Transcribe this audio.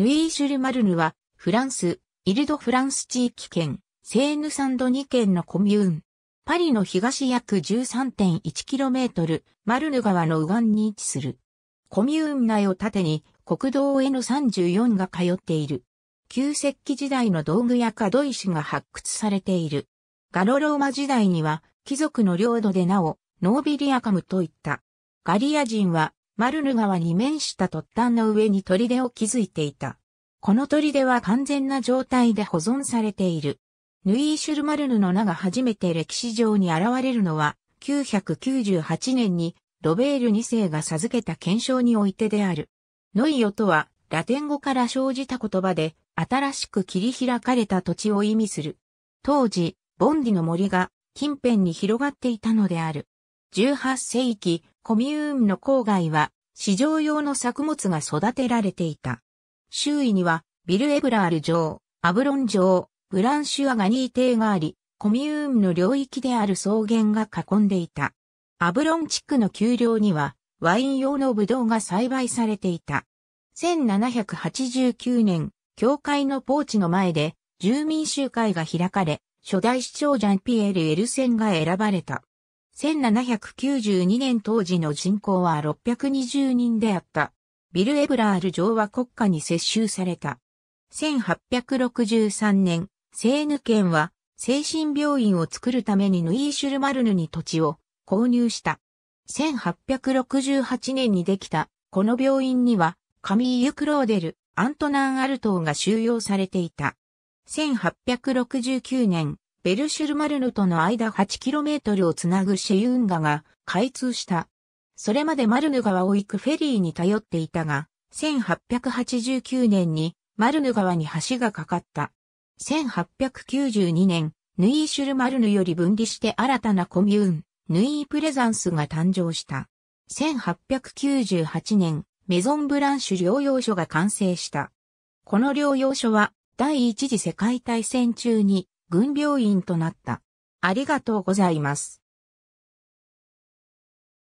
ヌイーシュルマルヌは、フランス、イルドフランス地域圏、セーヌサンド2県のコミューン。パリの東約 13.1km、マルヌ川の右岸に位置する。コミューン内を縦に国道 N34 が通っている。旧石器時代の道具や角石が発掘されている。ガロローマ時代には貴族の領土でなお、ノービリアカムといった。ガリア人はマルヌ川に面した突端の上に砦を築いていた。この砦は完全な状態で保存されている。ヌイーシュルマルヌの名が初めて歴史上に現れるのは、998年にロベール2世が授けた検証においてである。ノイオとは、ラテン語から生じた言葉で、新しく切り開かれた土地を意味する。当時、ボンディの森が近辺に広がっていたのである。18世紀、コミューンの郊外は、市場用の作物が育てられていた。周囲には、ビル・エブラール城、アブロン城、ブランシュアガニー邸があり、コミューンの領域である草原が囲んでいた。アブロン地区の丘陵には、ワイン用のブドウが栽培されていた。1789年、教会のポーチの前で、住民集会が開かれ、初代市長ジャンピエール・エルセンが選ばれた。1792年当時の人口は620人であった。ビル・エブラール城は国家に接収された。1863年、セーヌ県は精神病院を作るためにヌイーシュルマルヌに土地を購入した。1868年にできたこの病院にはカミーユ・クローデル、アントナン・アルトーが収容されていた。1869年、ベルシュルマルヌとの間 8km をつなぐシェユンガが開通した。それまでマルヌ川を行くフェリーに頼っていたが、1889年にマルヌ川に橋が架かった。1892年、ヌイーシュルマルヌより分離して新たなコミューン、ヌイープレザンスが誕生した。1898年、メゾンブランシュ療養所が完成した。この療養所は第一次世界大戦中に軍病院となった。ありがとうございます。